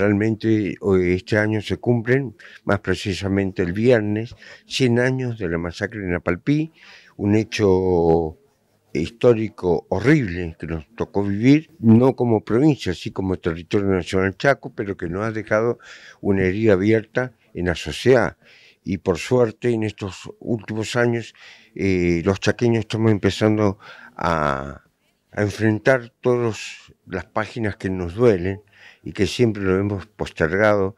realmente este año se cumplen, más precisamente el viernes, 100 años de la masacre en Apalpí, un hecho histórico horrible que nos tocó vivir, no como provincia, así como territorio nacional Chaco, pero que nos ha dejado una herida abierta en la sociedad. Y por suerte en estos últimos años eh, los chaqueños estamos empezando a, a enfrentar todas las páginas que nos duelen y que siempre lo hemos postergado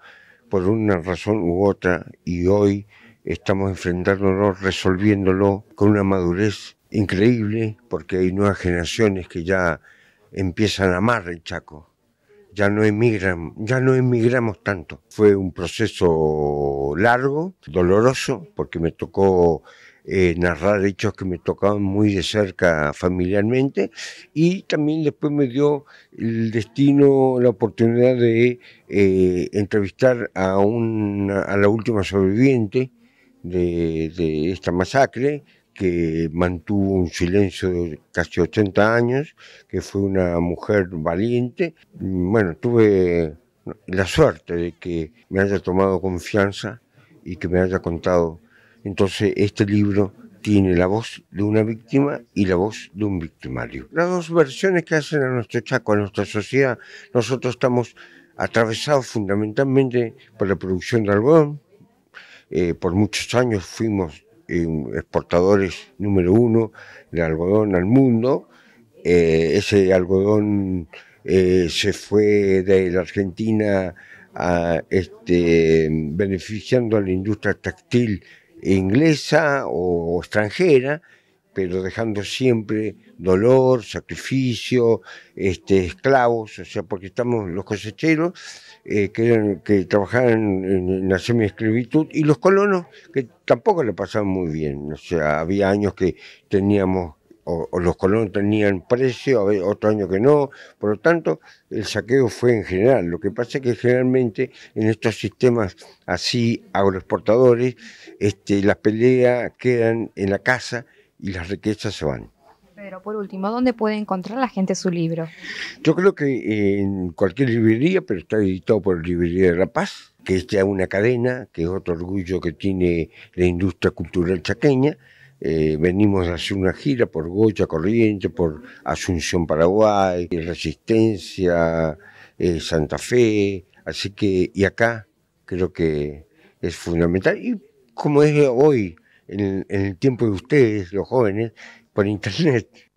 por una razón u otra y hoy estamos enfrentándolo, resolviéndolo con una madurez increíble porque hay nuevas generaciones que ya empiezan a amar el Chaco. Ya no emigran, ya no emigramos tanto. Fue un proceso largo, doloroso, porque me tocó eh, narrar hechos que me tocaban muy de cerca familiarmente y también después me dio el destino, la oportunidad de eh, entrevistar a, una, a la última sobreviviente de, de esta masacre, que mantuvo un silencio de casi 80 años, que fue una mujer valiente. Bueno, tuve la suerte de que me haya tomado confianza y que me haya contado entonces este libro tiene la voz de una víctima y la voz de un victimario. Las dos versiones que hacen a nuestro chaco, a nuestra sociedad, nosotros estamos atravesados fundamentalmente por la producción de algodón. Eh, por muchos años fuimos em, exportadores número uno de algodón al mundo. Eh, ese algodón eh, se fue de la Argentina este, beneficiando a la industria textil inglesa o extranjera, pero dejando siempre dolor, sacrificio, este, esclavos, o sea, porque estamos los cosecheros eh, que, que trabajaban en, en la semi-esclavitud y los colonos que tampoco le pasaban muy bien, o sea, había años que teníamos o, los colonos tenían precio, otro año que no, por lo tanto el saqueo fue en general. Lo que pasa es que generalmente en estos sistemas así agroexportadores, este, las peleas quedan en la casa y las riquezas se van. Pero por último, ¿dónde puede encontrar la gente su libro? Yo creo que en cualquier librería, pero está editado por Librería de la Paz, que es ya una cadena, que es otro orgullo que tiene la industria cultural chaqueña. Eh, venimos a hacer una gira por Goya Corriente, por Asunción Paraguay, Resistencia, eh, Santa Fe, así que, y acá creo que es fundamental. Y como es hoy, en el tiempo de ustedes, los jóvenes, por internet.